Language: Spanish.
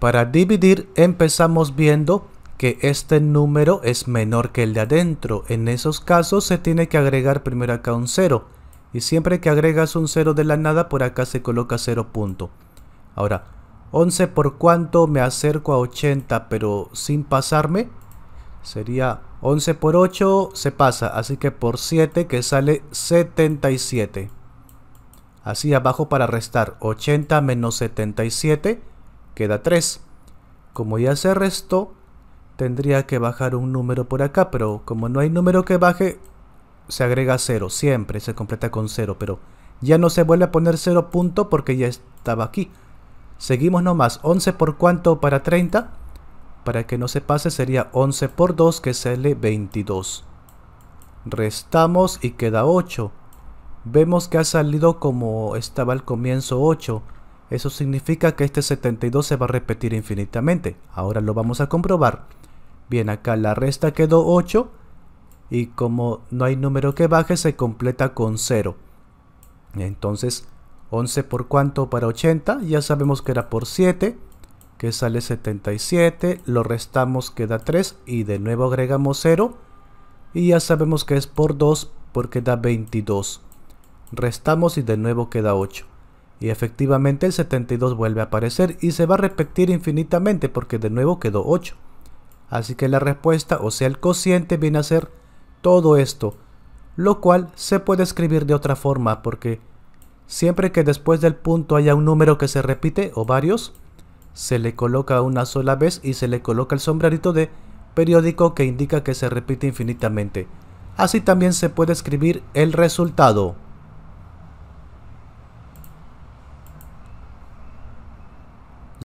Para dividir empezamos viendo que este número es menor que el de adentro. En esos casos se tiene que agregar primero acá un 0. Y siempre que agregas un 0 de la nada, por acá se coloca 0 punto. Ahora, 11 por cuánto me acerco a 80, pero sin pasarme. Sería 11 por 8 se pasa, así que por 7 que sale 77. Así abajo para restar 80 menos 77 queda 3. Como ya se restó, tendría que bajar un número por acá, pero como no hay número que baje, se agrega 0, siempre se completa con 0, pero ya no se vuelve a poner 0 punto porque ya estaba aquí. Seguimos nomás, 11 por cuánto para 30, para que no se pase sería 11 por 2 que sale 22. Restamos y queda 8. Vemos que ha salido como estaba al comienzo 8. Eso significa que este 72 se va a repetir infinitamente. Ahora lo vamos a comprobar. Bien, acá la resta quedó 8 y como no hay número que baje se completa con 0. Entonces 11 por cuánto para 80, ya sabemos que era por 7, que sale 77, lo restamos queda 3 y de nuevo agregamos 0 y ya sabemos que es por 2 porque da 22. Restamos y de nuevo queda 8. Y efectivamente el 72 vuelve a aparecer y se va a repetir infinitamente porque de nuevo quedó 8. Así que la respuesta, o sea el cociente, viene a ser todo esto. Lo cual se puede escribir de otra forma porque siempre que después del punto haya un número que se repite o varios, se le coloca una sola vez y se le coloca el sombrerito de periódico que indica que se repite infinitamente. Así también se puede escribir el resultado.